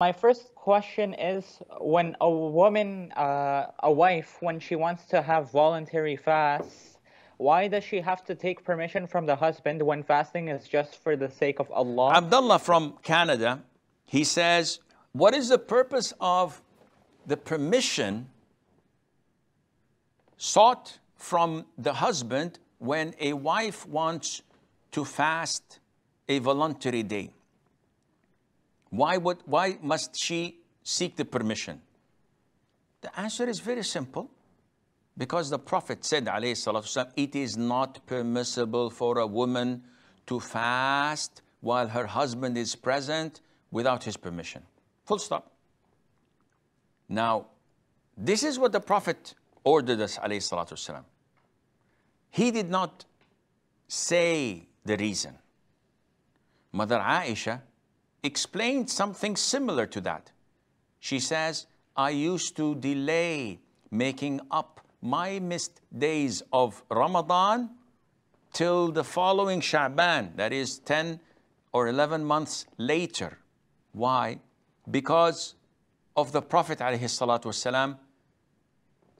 My first question is when a woman, uh, a wife, when she wants to have voluntary fasts, why does she have to take permission from the husband when fasting is just for the sake of Allah? Abdullah from Canada, he says, what is the purpose of the permission sought from the husband when a wife wants to fast a voluntary day? Why, would, why must she seek the permission? The answer is very simple. Because the Prophet said, والسلام, it is not permissible for a woman to fast while her husband is present without his permission. Full stop. Now, this is what the Prophet ordered us, والسلام. He did not say the reason. Mother Aisha explained something similar to that. She says, I used to delay making up my missed days of Ramadan till the following Sha'ban, that is 10 or 11 months later. Why? Because of the Prophet ﷺ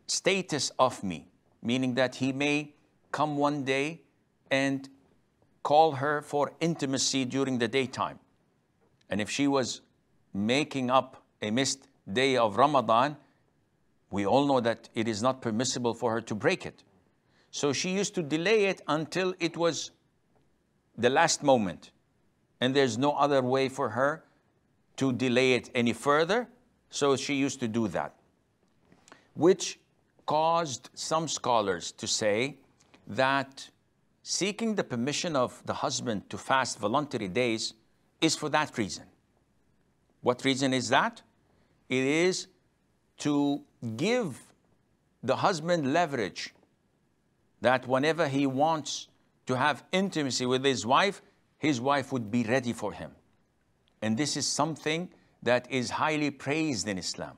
status of me, meaning that he may come one day and call her for intimacy during the daytime. And if she was making up a missed day of Ramadan, we all know that it is not permissible for her to break it. So she used to delay it until it was the last moment. And there's no other way for her to delay it any further. So she used to do that, which caused some scholars to say that seeking the permission of the husband to fast voluntary days is for that reason. What reason is that? It is to give the husband leverage that whenever he wants to have intimacy with his wife, his wife would be ready for him. And this is something that is highly praised in Islam.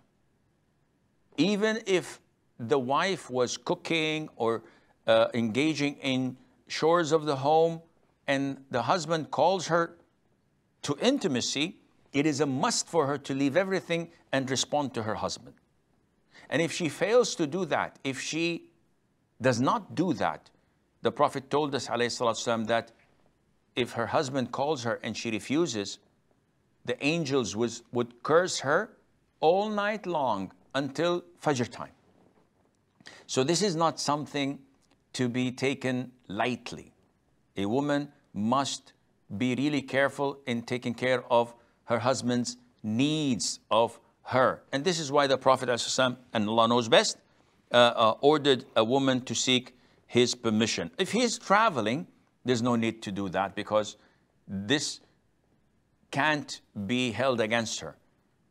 Even if the wife was cooking or uh, engaging in chores of the home and the husband calls her to intimacy, it is a must for her to leave everything and respond to her husband. And if she fails to do that, if she does not do that, the Prophet told us والسلام, that if her husband calls her and she refuses, the angels was, would curse her all night long until Fajr time. So this is not something to be taken lightly. A woman must be really careful in taking care of her husband's needs of her. And this is why the Prophet ﷺ, and Allah knows best, uh, uh, ordered a woman to seek his permission. If he's traveling, there's no need to do that because this can't be held against her.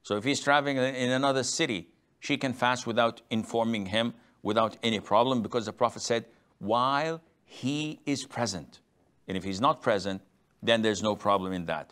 So if he's traveling in another city, she can fast without informing him, without any problem, because the Prophet said, while he is present. And if he's not present, then there's no problem in that.